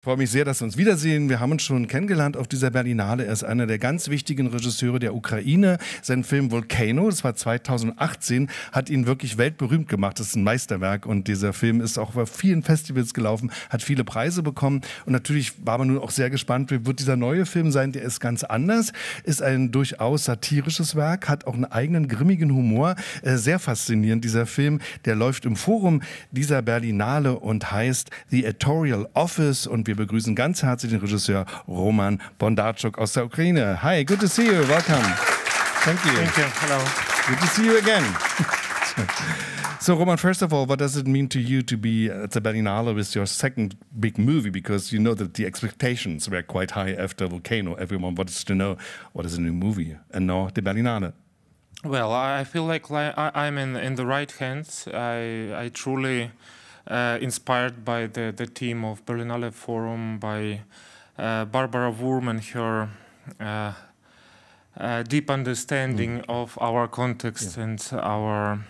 Ich freue mich sehr, dass wir uns wiedersehen. Wir haben uns schon kennengelernt auf dieser Berlinale. Er ist einer der ganz wichtigen Regisseure der Ukraine. Sein Film Volcano, das war 2018, hat ihn wirklich weltberühmt gemacht. Das ist ein Meisterwerk und dieser Film ist auch bei vielen Festivals gelaufen, hat viele Preise bekommen und natürlich war man nun auch sehr gespannt, wie wird dieser neue Film sein? Der ist ganz anders, ist ein durchaus satirisches Werk, hat auch einen eigenen grimmigen Humor. Äh, sehr faszinierend, dieser Film. Der läuft im Forum dieser Berlinale und heißt The Editorial Office und wir begrüßen ganz herzlich den Regisseur Roman Bondarchuk aus der Ukraine. Hi, good to see you. Welcome. Thank you. Thank you. Hello. Good to see you again. So, Roman, first of all, what does it mean to you to be at uh, the Berlinale with your second big movie? Because you know that the expectations were quite high after Volcano. Everyone wants to know what is a new movie, and now the Berlinale. Well, I feel like I'm in, in the right hands. I, I truly uh, inspired by the, the team of Berlinale Forum, by uh, Barbara Wurm and her uh, uh, deep understanding mm. of our context yeah. and our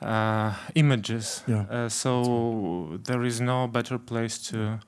uh, images. Yeah. Uh, so there is no better place to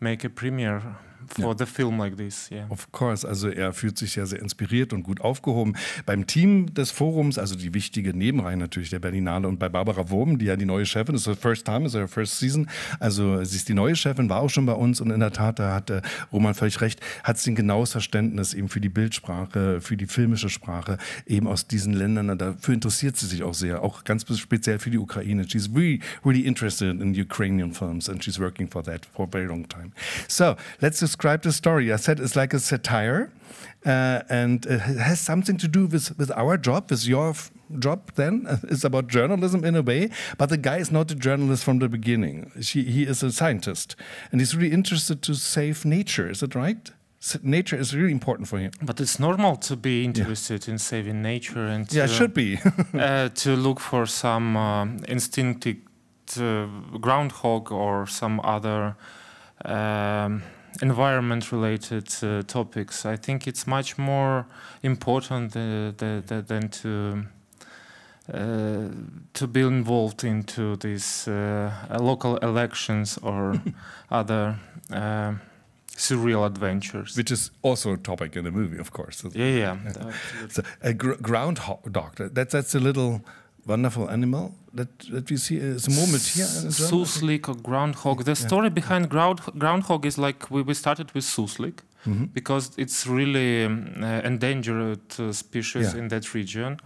make a premiere for the film like this. Yeah. Of course, also er fühlt sich ja sehr inspiriert und gut aufgehoben. Beim Team des Forums, also die wichtige Nebenreihe natürlich der Berlinale und bei Barbara Wurm, die ja die neue Chefin ist, the first time, is her first season, also sie ist die neue Chefin, war auch schon bei uns und in der Tat, da hat äh, Roman völlig recht, hat sie ein genaues Verständnis eben für die Bildsprache, für die filmische Sprache eben aus diesen Ländern. Dafür interessiert sie sich auch sehr, auch ganz speziell für die Ukraine. She's really, really interested in Ukrainian films and she's working for that for a very long time. So, let's just described the story. I said it's like a satire, uh, and it has something to do with with our job, with your job then it's about journalism in a way, but the guy is not a journalist from the beginning. he is a scientist, and he's really interested to save nature. Is it right? nature is really important for him. But it's normal to be interested yeah. in saving nature and to, yeah, should be uh, to look for some uh, instinctive uh, groundhog or some other. Um, environment related uh, topics. I think it's much more important uh, the, the, than to uh, to be involved into these uh, local elections or other uh, surreal adventures. Which is also a topic in the movie, of course. Yeah, yeah. yeah. so, a gr groundhog. That, that's a little wonderful animal that, that we see is uh, a moment here. Suslik or groundhog. The yeah. story behind ground, groundhog is like we, we started with Suslik mm -hmm. because it's really um, uh, endangered uh, species yeah. in that region.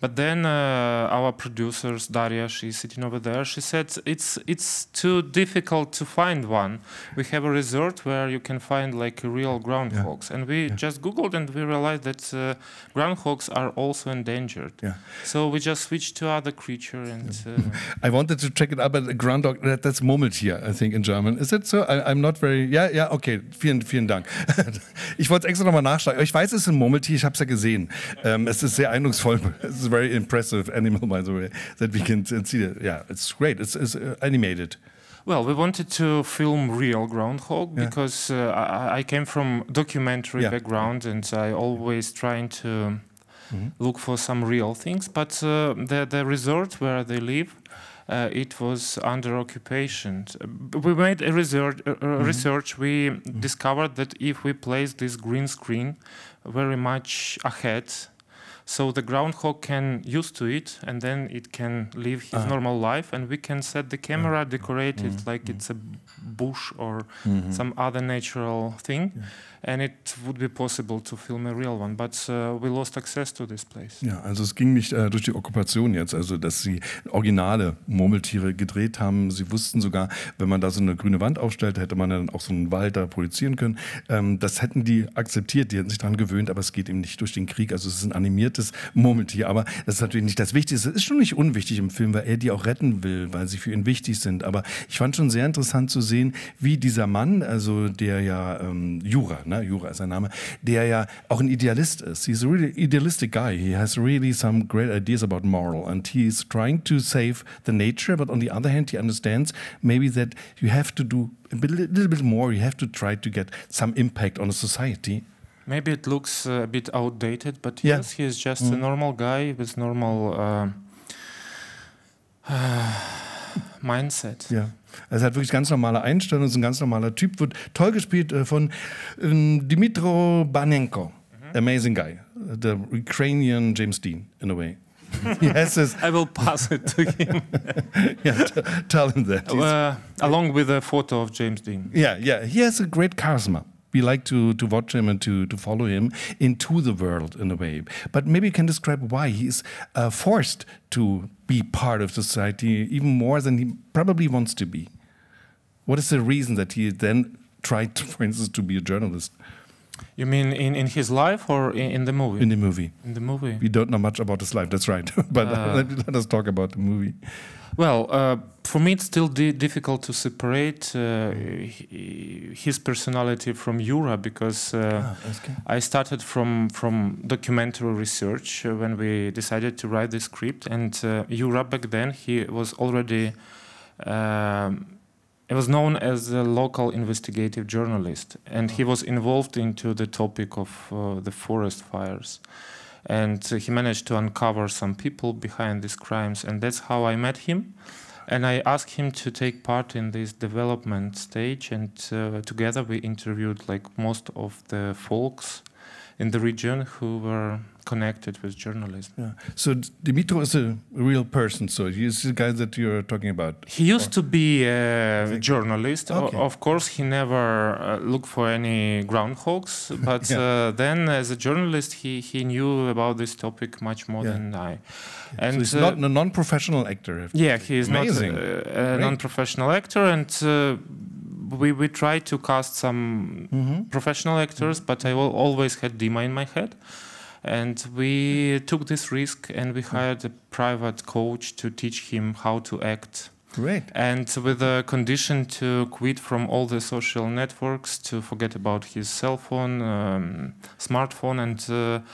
But then uh, our producers, Daria, she's sitting over there. She said it's it's too difficult to find one. We have a resort where you can find like real groundhogs, yeah. and we yeah. just googled and we realized that uh, groundhogs are also endangered. Yeah. So we just switched to other creature and. I wanted to check it up, but groundhog that, that's Murmeltier, I think in German. Is it so? I, am not very. Yeah, yeah. Okay. Vielen, vielen Dank. ich wollte es extra nochmal nachschlagen. Ich weiß, es ist ein Murmeltier, ich habe es ja gesehen. Ähm, es ist sehr eindrucksvoll. Es ist very impressive animal, by the way, that we can see it. Yeah, it's great. It's, it's uh, animated. Well, we wanted to film real groundhog yeah. because uh, I, I, came from documentary yeah. background and I always trying to mm -hmm. look for some real things. But uh, the, the resort where they live, uh, it was under occupation. We made a research. mm -hmm. Research. We mm -hmm. discovered that if we place this green screen very much ahead, so the groundhog can used to it, and then it can live his uh ah. -huh. normal life, and we can set the camera mm-hmm. decorate it mm-hmm. like it's a mm-hmm. bush or mm-hmm. some other natural thing, yeah. and it would be possible to film a real one. But uh, we lost access to this place. Ja, also es ging nicht äh, durch die Okkupation jetzt, also dass sie originale Murmeltiere gedreht haben. Sie wussten sogar, wenn man da so eine grüne Wand aufstellt, hätte man dann auch so einen Wald da produzieren können. Ähm, das hätten die akzeptiert, die hätten sich daran gewöhnt, aber es geht eben nicht durch den Krieg. Also es ist ein animiertes Murmeltier, aber das ist natürlich nicht das Wichtigste. Es ist schon nicht unwichtig im Film, weil er die auch retten will, weil sie für ihn wichtig sind. Aber ich fand schon sehr interessant zu sehen, wie dieser Mann, also der ja ähm, Jura, ne? Jura ist sein Name, der ja auch ein Idealist ist. He's a really idealistic guy. He has really some great ideas about moral and he's trying to save the nature, but on the other hand, he understands maybe that you have to do a little bit more. You have to try to get some impact on a society Maybe it looks uh, a bit outdated, but yeah. yes, he is just mm. a normal guy with normal. uh, uh Mindset. Ja. Also er hat wirklich ganz normale Einstellung, ist ein ganz normaler Typ, wird toll gespielt äh, von ähm, Dimitro Banenko. Mhm. Amazing guy. The Ukrainian James Dean, in a way. yes, is. I will pass it to him. yeah, tell him that. Uh, along with a photo of James Dean. Yeah, yeah. He has a great charisma. we like to, to watch him and to, to follow him into the world in a way. But maybe you can describe why he is uh, forced to be part of society even more than he probably wants to be. What is the reason that he then tried, to, for instance, to be a journalist? You mean in, in his life or in, in, the movie? In the movie. In the movie. We don't know much about his life, that's right. but uh, let, let, us talk about the movie. Well, uh, for me, it's still di difficult to separate uh, his personality from Yura because uh, ah, I started from, from documentary research uh, when we decided to write the script. And uh, Yura back then, he was already. Um, he was known as a local investigative journalist, and he was involved into the topic of uh, the forest fires. And uh, he managed to uncover some people behind these crimes, and that's how I met him. And I asked him to take part in this development stage, and uh, together we interviewed like most of the folks in the region who were connected with journalism. Yeah. So Dimitro is a real person. So he's the guy that you're talking about. He used or? to be a journalist. Okay. O of course, he never uh, looked for any groundhogs. But yeah. uh, then, as a journalist, he he knew about this topic much more yeah. than I. And so he's uh, not a non-professional actor. Yeah, he is not uh, a, a non-professional actor, and uh, we, we tried to cast some mm -hmm. professional actors, mm -hmm. but I will always had Dima in my head. And we took this risk and we hired a private coach to teach him how to act. Great. And with the condition to quit from all the social networks, to forget about his cell phone, um, smartphone, and uh,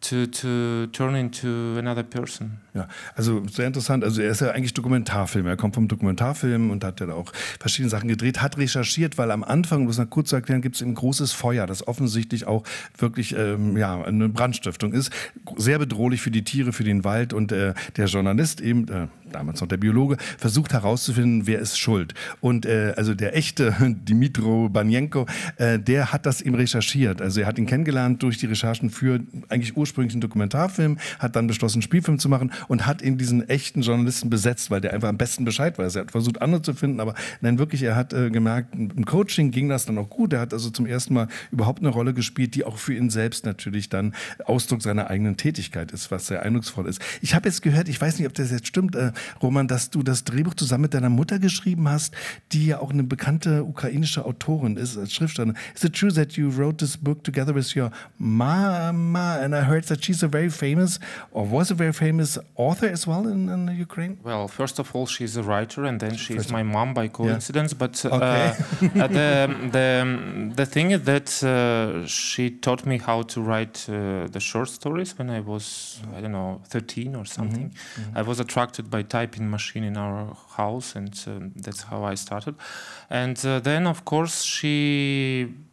to, to turn into another person. Ja, also sehr interessant. Also er ist ja eigentlich Dokumentarfilm. Er kommt vom Dokumentarfilm und hat ja da auch verschiedene Sachen gedreht, hat recherchiert, weil am Anfang, um das noch kurz zu erklären, gibt es ein großes Feuer, das offensichtlich auch wirklich ähm, ja, eine Brandstiftung ist. Sehr bedrohlich für die Tiere, für den Wald und äh, der Journalist eben, äh, damals noch der Biologe, versucht herauszufinden, wer ist schuld. Und äh, also der echte Dimitro Banjenko, äh, der hat das eben recherchiert. Also er hat ihn kennengelernt durch die Recherchen für eigentlich ursprünglich ursprünglich einen Dokumentarfilm, hat dann beschlossen, einen Spielfilm zu machen und hat ihn diesen echten Journalisten besetzt, weil der einfach am besten Bescheid weiß. Er hat versucht, andere zu finden, aber nein, wirklich, er hat äh, gemerkt, im Coaching ging das dann auch gut. Er hat also zum ersten Mal überhaupt eine Rolle gespielt, die auch für ihn selbst natürlich dann Ausdruck seiner eigenen Tätigkeit ist, was sehr eindrucksvoll ist. Ich habe jetzt gehört, ich weiß nicht, ob das jetzt stimmt, äh, Roman, dass du das Drehbuch zusammen mit deiner Mutter geschrieben hast, die ja auch eine bekannte ukrainische Autorin ist, als Schriftstellerin. Is it true that you wrote this book together with your mama and I heard heard that she's a very famous, or was a very famous author as well in, in Ukraine? Well, first of all, she's a writer, and then she's first my mom by coincidence. Yeah. But uh, okay. Uh, the, the, the thing is that uh, she taught me how to write the short stories when I was, I don't know, 13 or mm-hmm. something. Mm -hmm. Mm -hmm. I was attracted by typing machine in our house, and um, that's how I started. And uh, then, of course, she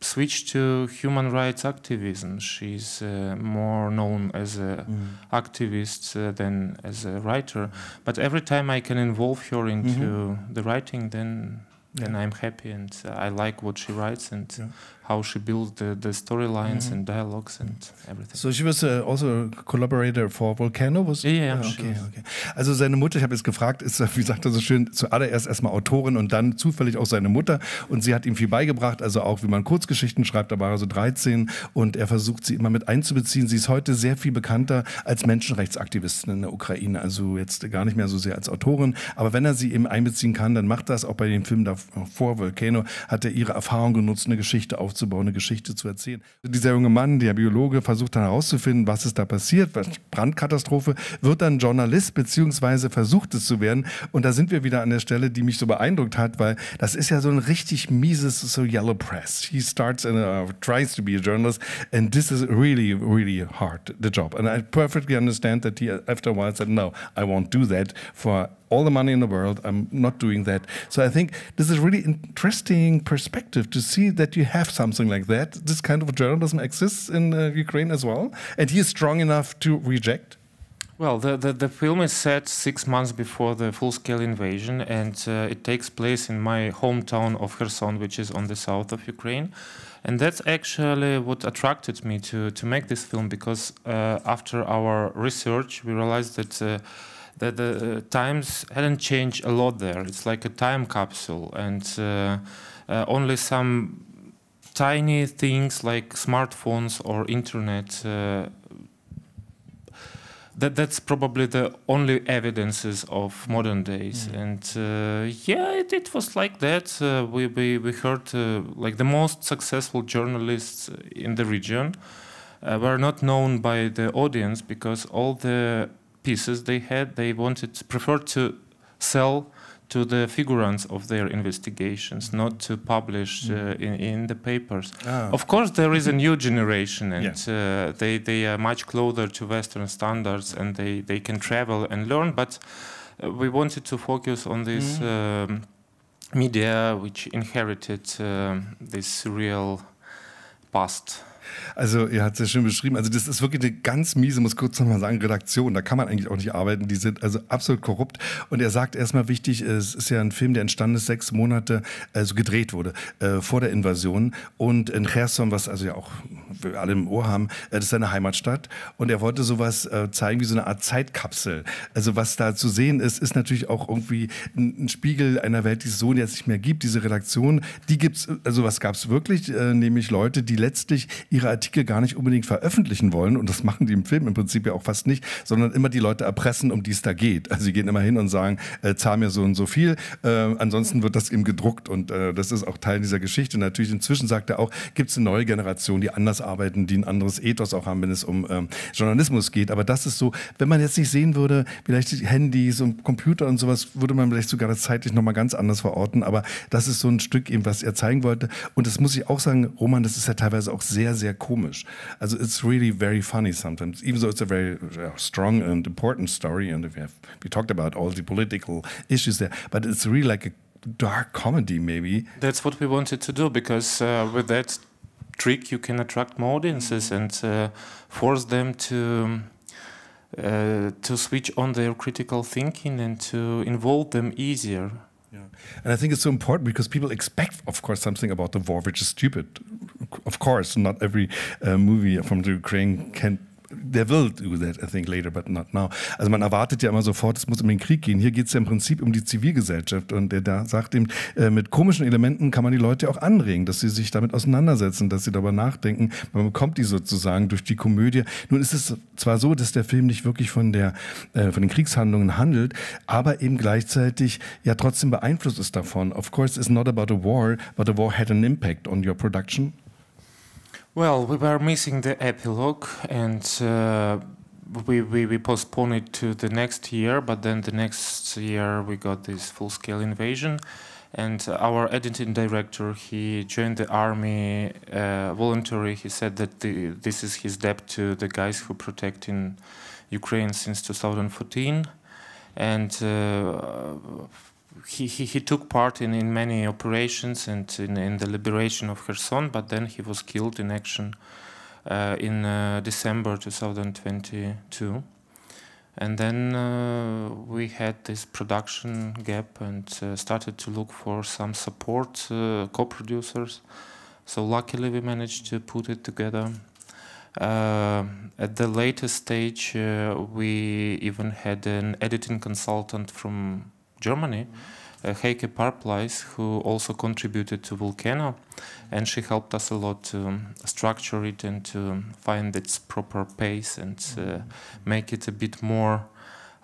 switched to human rights activism. She's uh, more known as an mm. activist uh, than as a writer. But every time I can involve her into mm -hmm. the writing, then then I'm happy and uh, I like what she writes and yeah. how she built the, the storylines mm -hmm. and mhm. dialogues and everything. So she was uh, also a collaborator for Volcano, was? Yeah, yeah, yeah okay, okay. Also seine Mutter, ich habe jetzt gefragt, ist, wie sagt er so schön, zuallererst erstmal Autorin und dann zufällig auch seine Mutter und sie hat ihm viel beigebracht, also auch wie man Kurzgeschichten schreibt, da war er so 13 und er versucht sie immer mit einzubeziehen. Sie ist heute sehr viel bekannter als Menschenrechtsaktivistin in der Ukraine, also jetzt gar nicht mehr so sehr als Autorin, aber wenn er sie eben einbeziehen kann, dann macht das auch bei dem Film davor, Volcano, hat er ihre Erfahrung genutzt, eine Geschichte auf aufzubauen, eine Geschichte zu erzählen. Dieser junge Mann, der Biologe, versucht dann herauszufinden, was ist da passiert, was Brandkatastrophe, wird dann Journalist beziehungsweise versucht es zu werden. Und da sind wir wieder an der Stelle, die mich so beeindruckt hat, weil das ist ja so ein richtig mieses so Yellow Press. He starts and uh, tries to be a journalist, and this is really, really hard the job. And I perfectly understand that he after a while said, "No, I won't do that for." all the money in the world. I'm not doing that. So I think this is really interesting perspective to see that you have some something like that. This kind of journalism exists in uh, Ukraine as well, and he is strong enough to reject. Well, the, the, the, film is set six months before the full scale invasion, and uh, it takes place in my hometown of Kherson, which is on the south of Ukraine. And that's actually what attracted me to, to make this film because uh, after our research, we realized that. Uh, that the uh, times hadn't changed a lot there. It's like a time capsule, and uh, uh, only some tiny things like smartphones or internet uh, that that's probably the only evidences of modern days mm. and uh, yeah it, it, was like that uh, we, we we heard uh, like the most successful journalists in the region uh, were not known by the audience because all the pieces they had they wanted preferred to sell to the figurants of their investigations, not to publish mm. uh, in, in the papers. Ah. Of course, there is a new generation, and yeah. uh, they, they are much closer to Western standards, and they, they can travel and learn. But uh, we wanted to focus on this mm um, media which inherited um, this real past. Also, ihr habt es ja schön beschrieben. Also, das ist wirklich eine ganz miese, muss kurz nochmal sagen, Redaktion. Da kann man eigentlich auch nicht arbeiten. Die sind also absolut korrupt. Und er sagt erstmal wichtig, äh, es ist ja ein Film, der entstanden ist, sechs Monate, also gedreht wurde, äh, vor der Invasion. Und in Cherson, was also ja auch wir alle im Ohr haben, äh, das ist seine Heimatstadt. Und er wollte sowas äh, zeigen wie so eine Art Zeitkapsel. Also was da zu sehen ist, ist natürlich auch irgendwie ein, Spiegel einer Welt, die es so jetzt nicht mehr gibt. Diese Redaktion, die gibt es, also was gab es wirklich, äh, nämlich Leute, die letztlich ihre Artikel gar nicht unbedingt veröffentlichen wollen. Und das machen die im Film im Prinzip ja auch fast nicht, sondern immer die Leute erpressen, um die es da geht. Also sie gehen immer hin und sagen, äh, zahl mir so und so viel. ansonsten wird das eben gedruckt und das ist auch Teil dieser Geschichte. natürlich inzwischen sagt er auch, gibt es eine neue Generation, die anders arbeiten, die ein anderes Ethos auch haben, wenn es um ähm, Journalismus geht. Aber das ist so, wenn man jetzt nicht sehen würde, vielleicht Handys und Computer und sowas, würde man vielleicht sogar das zeitlich nochmal ganz anders verorten. Aber das ist so ein Stück eben, was er zeigen wollte. Und das muss ich auch sagen, Roman, das ist ja teilweise auch sehr, sehr komisch. Also it's really very funny sometimes, even though it's a very strong and important story and we, have, we talked about all the political issues there, but it's really like a dark comedy maybe that's what we wanted to do because uh, with that trick you can attract more audiences mm-hmm. and uh, force them to uh, to switch on their critical thinking and to involve them easier. Yeah. And I think it's so important because people expect, of course, something about the war, which is stupid. Of course, not every uh, movie from the Ukraine can they will do that, I think, later, but not now. Also man erwartet ja immer sofort, es muss um den Krieg gehen. Hier geht es ja im Prinzip um die Zivilgesellschaft. Und der da sagt eben, äh, mit komischen Elementen kann man die Leute auch anregen, dass sie sich damit auseinandersetzen, dass sie darüber nachdenken. Man bekommt die sozusagen durch die Komödie. Nun ist es zwar so, dass der Film nicht wirklich von, der, äh, von den Kriegshandlungen handelt, aber eben gleichzeitig ja trotzdem beeinflusst ist davon. Of course, it's not about a war, but the war had an impact on your production. Well, we were missing the epilogue, and uh, we, we, we postponed it to the next year. But then the next year we got this full-scale invasion, and our editing director he joined the army uh, voluntarily. He said that the, this is his debt to the guys who in Ukraine since 2014, and. Uh, he, he, he took part in, in many operations and in, in the liberation of Kherson, but then he was killed in action uh, in uh, December 2022. And then uh, we had this production gap and uh, started to look for some support uh, co-producers. So luckily we managed to put it together. Uh, at the later stage, we even had an editing consultant from Germany, uh, Heike Parplies, who also contributed to Volcano, and she helped us a lot to structure it and to find its proper pace and uh, make it a bit more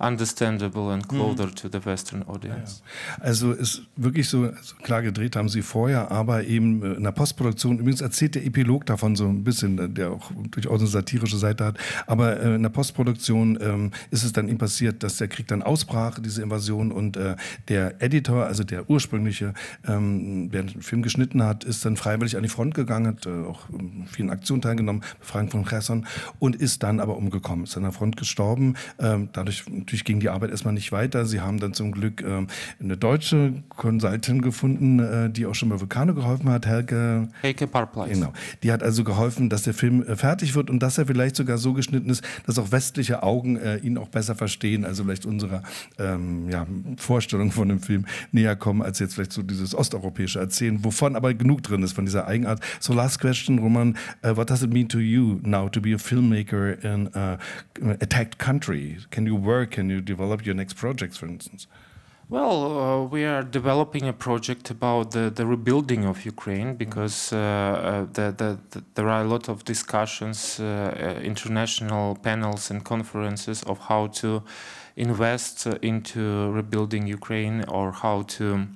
understandable and mhm. closer mm. to the Western audience. Ja. Also ist wirklich so, also klar gedreht haben sie vorher, aber eben äh, in der Postproduktion, übrigens erzählt der Epilog davon so ein bisschen, äh, der auch durchaus eine satirische Seite hat, aber äh, in der Postproduktion ähm, ist es dann eben passiert, dass der Krieg dann ausbrach, diese Invasion und äh, der Editor, also der ursprüngliche, ähm, der den Film geschnitten hat, ist dann freiwillig an die Front gegangen, hat äh, auch in ähm, vielen Aktionen teilgenommen, Frank von Kresson und ist dann aber umgekommen, ist an der Front gestorben, ähm, dadurch natürlich ging die Arbeit erstmal nicht weiter. Sie haben dann zum Glück ähm, eine deutsche Consultant gefunden, äh, die auch schon bei Vulcano geholfen hat, Helke. Helke Parpleis. Genau. Die hat also geholfen, dass der Film äh, fertig wird und dass er vielleicht sogar so geschnitten ist, dass auch westliche Augen äh, ihn auch besser verstehen, also vielleicht unserer ähm, ja, Vorstellung von dem Film näher kommen, als jetzt vielleicht so dieses osteuropäische Erzählen, wovon aber genug drin ist von dieser Eigenart. So last question, Roman, uh, what does it mean to you now to be a filmmaker in a äh, attacked country? Can you work? can you develop your next projects, for instance? Well, uh, we are developing a project about the, the rebuilding of Ukraine because uh, uh, the, the, the, there are a lot of discussions, uh, uh, international panels and conferences of how to invest uh, into rebuilding Ukraine or how to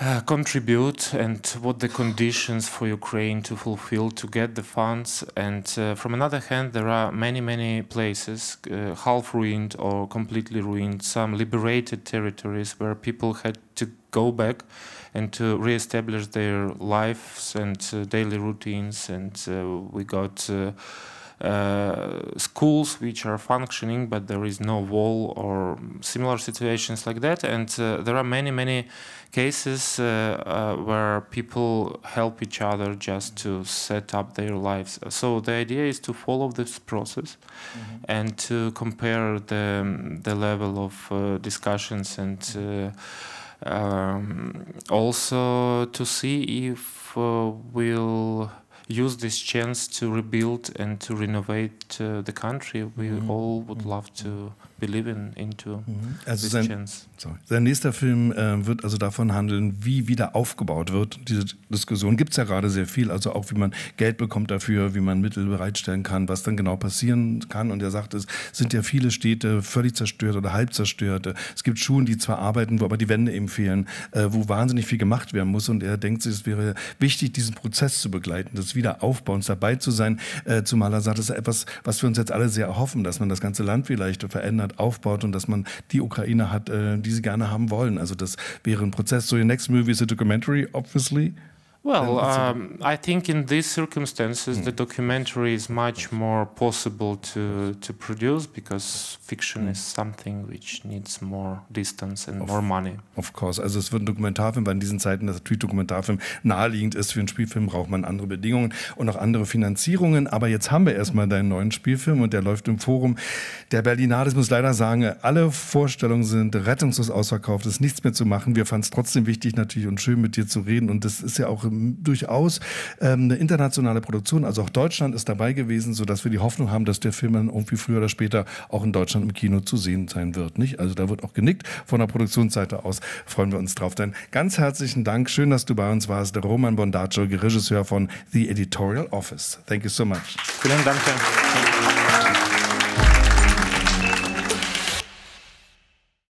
uh, contribute and what the conditions for Ukraine to fulfill to get the funds. And uh, from another hand, there are many, many places, uh, half ruined or completely ruined, some liberated territories where people had to go back and to re-establish their lives and uh, daily routines. And uh, we got uh, uh, schools which are functioning, but there is no wall or similar situations like that. And uh, there are many, many cases uh, where people help each other just to set up their lives. So the idea is to follow this process mm -hmm. and to compare the, the level of discussions and um, also to see if uh, we'll use this chance to rebuild and to renovate uh, the country, we mm-hmm. all would love to mm-hmm. Believing into mhm. also sein, sorry, sein, nächster Film äh, wird also davon handeln, wie wieder aufgebaut wird. Diese Diskussion gibt es ja gerade sehr viel, also auch wie man Geld bekommt dafür, wie man Mittel bereitstellen kann, was dann genau passieren kann. Und er sagt, es sind ja viele Städte völlig zerstört oder halb zerstört. Es gibt Schulen, die zwar arbeiten, wo aber die Wände eben fehlen, äh, wo wahnsinnig viel gemacht werden muss. Und er denkt sich, es wäre wichtig, diesen Prozess zu begleiten, das Wiederaufbauens dabei zu sein. Äh, zumal er sagt, es ist etwas, was wir uns jetzt alle sehr erhoffen, dass man das ganze Land vielleicht verändert hat, aufbaut und dass man die Ukraine hat, die sie gerne haben wollen. Also das wäre ein Prozess. So your next movie is a documentary, obviously. Well, um, I think in these circumstances, mm. the hmm. documentary is much more possible to to produce because fiction mm. is something which needs more distance and of, more money. Of course, also es wird ein Dokumentarfilm, weil in diesen Zeiten das natürlich Dokumentarfilm naheliegend ist. Für einen Spielfilm braucht man andere Bedingungen und auch andere Finanzierungen. Aber jetzt haben wir erstmal mhm. deinen neuen Spielfilm und der läuft im Forum der Berlinale. Das muss leider sagen, alle Vorstellungen sind rettungslos ausverkauft. Es ist nichts mehr zu machen. Wir fanden es trotzdem wichtig natürlich und schön mit dir zu reden und das ist ja auch durchaus ähm, eine internationale Produktion. Also auch Deutschland ist dabei gewesen, sodass wir die Hoffnung haben, dass der Film dann irgendwie früher oder später auch in Deutschland im Kino zu sehen sein wird. Nicht? Also da wird auch genickt. Von der Produktionsseite aus freuen wir uns drauf. Dann ganz herzlichen Dank. Schön, dass du bei uns warst. Roman Bondaccio, Regisseur von The Editorial Office. Thank you so much. Vielen Dank.